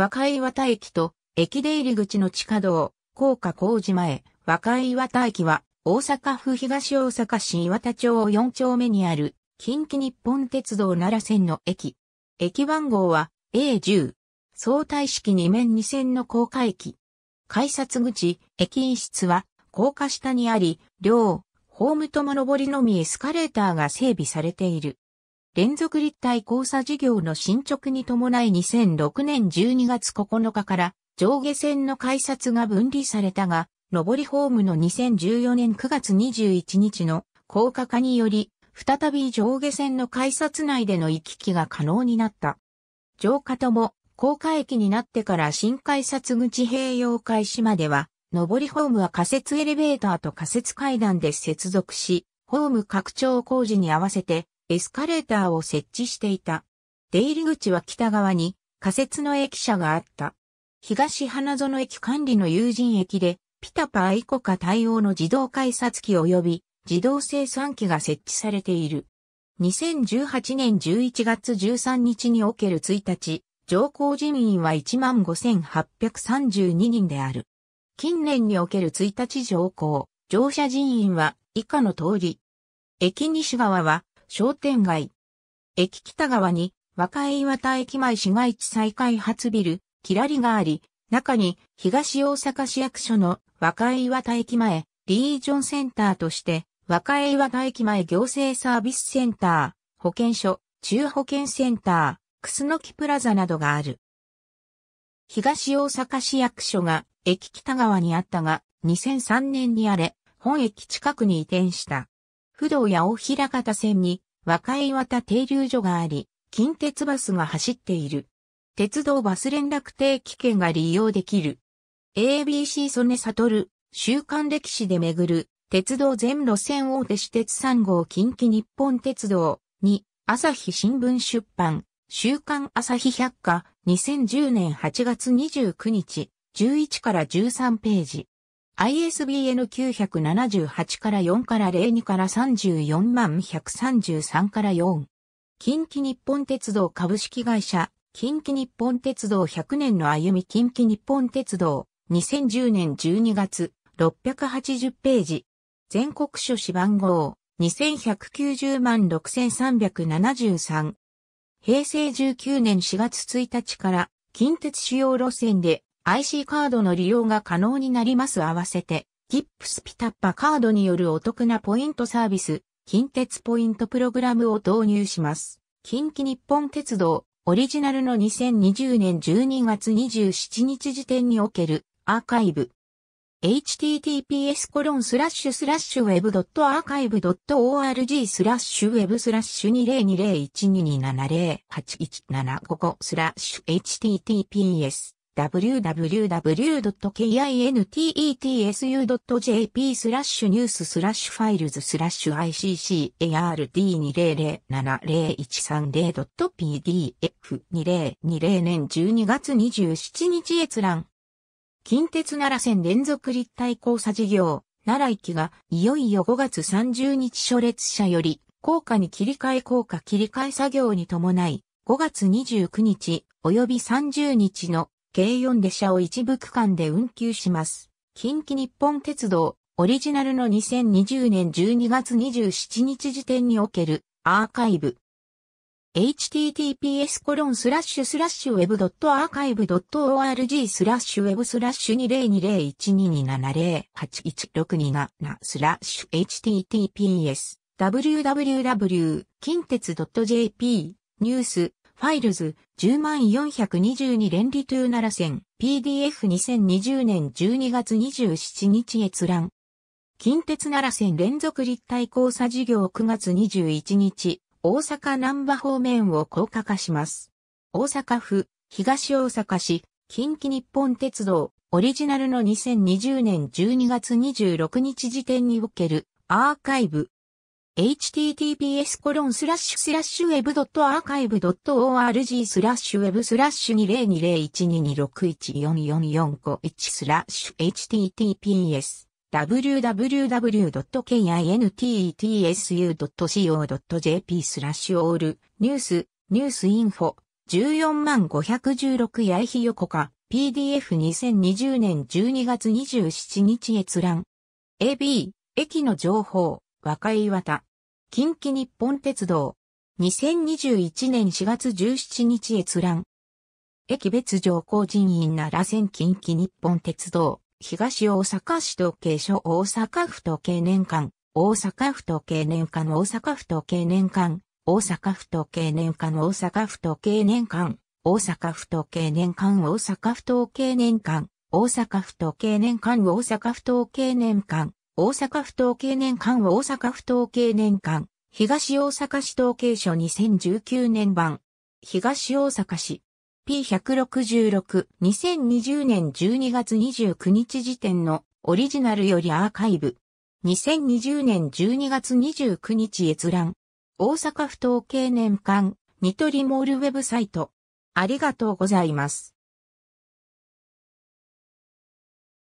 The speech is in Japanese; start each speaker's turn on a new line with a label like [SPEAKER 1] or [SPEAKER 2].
[SPEAKER 1] 若岩田駅と、駅出入り口の地下道、高架工事前、若岩田駅は、大阪府東大阪市岩田町4丁目にある、近畿日本鉄道奈良線の駅。駅番号は A10。相対式2面2線の高架駅。改札口、駅員室は高架下にあり、両、ホームとも上りのみエスカレーターが整備されている。連続立体交差事業の進捗に伴い2006年12月9日から上下線の改札が分離されたが、上りホームの2014年9月21日の高架化により、再び上下線の改札内での行き来が可能になった。上下とも、高架駅になってから新改札口併用開始までは、上りホームは仮設エレベーターと仮設階段で接続し、ホーム拡張工事に合わせて、エスカレーターを設置していた。出入り口は北側に仮設の駅舎があった。東花園駅管理の友人駅で、ピタパイコカ対応の自動改札機及び自動生産機が設置されている。2018年11月13日における1日、乗降人員は15,832人である。近年における1日乗降、乗車人員は以下の通り。駅西側は商店街。駅北側に若江岩田駅前市街地再開発ビル、キラリがあり、中に東大阪市役所の若江岩田駅前リージョンセンターとして若江岩田駅前行政サービスセンター、保健所、中保健センター、くすのきプラザなどがある。東大阪市役所が駅北側にあったが、2003年にあれ、本駅近くに移転した。不動や大平方線に若井綿停留所があり、近鉄バスが走っている。鉄道バス連絡定期券が利用できる。ABC 曽根悟、週刊歴史で巡る、鉄道全路線大手私鉄3号近畿日本鉄道に、朝日新聞出版、週刊朝日百科、2010年8月29日、11から13ページ。ISBN 978から4から02から34万133から4。近畿日本鉄道株式会社、近畿日本鉄道100年の歩み近畿日本鉄道、2010年12月、680ページ。全国書誌番号、2190万6373。平成19年4月1日から、近鉄主要路線で、IC カードの利用が可能になります合わせて、ギップスピタッパカードによるお得なポイントサービス、近鉄ポイントプログラムを導入します。近畿日本鉄道、オリジナルの2020年12月27日時点におけるアーカイブ。https コロンスラッシュスラッシュ w e b a r c h i v e org スラッシュ web スラッシュ2 0 2 0 1 2 2 7 0 8 1 7 5スラッシュ https www.kinetsu.jp スラッシュニューススラッシュファイルズスラッシュ ICCARD20070130.pdf2020 年12月27日閲覧。近鉄奈良線連続立体交差事業、奈良駅がいよいよ5月30日初列車より、高架に切り替え高架切り替え作業に伴い、5月29日及び30日の軽4列車を一部区間で運休します。近畿日本鉄道、オリジナルの2020年12月27日時点におけるアーカイブ。https コロンスラッシュスラッシュウェブドットアーカイブドット org スラッシュウェブスラッシュ20201227081627スラッシュ https www 近鉄 .jp ニュースファイルズ、10422連リトゥー奈良線、PDF2020 年12月27日閲覧。近鉄奈良線連続立体交差事業9月21日、大阪南波方面を高架化します。大阪府、東大阪市、近畿日本鉄道、オリジナルの2020年12月26日時点におけるアーカイブ、https コロンスラッシュスラッシュウェブド web.archive.org スラッシュウェブスラッシュ20201226144451スラッシュ https www.kintsu.co.jp スラッシュオールニュースニュースインフォ14万516やいひよこか PDF2020 年12月27日閲覧 AB 駅の情報若井綿近畿日本鉄道。2021年4月17日閲覧。駅別上降人員奈良線近畿日本鉄道。東大阪市時計所大阪府時計年間。大阪府時計年間大阪府時計年間。大阪府時計年間大阪府時計年間。大阪府時計年間大阪府時計年間。大阪府時計年間大阪府時計年間。大阪府統計年間大阪府統計年間、東大阪市統計書2019年版、東大阪市 P166、2020年12月29日時点のオリジナルよりアーカイブ、2020年12月29日閲覧、大阪府統計年間、ニトリモールウェブサイト、ありがとうございます。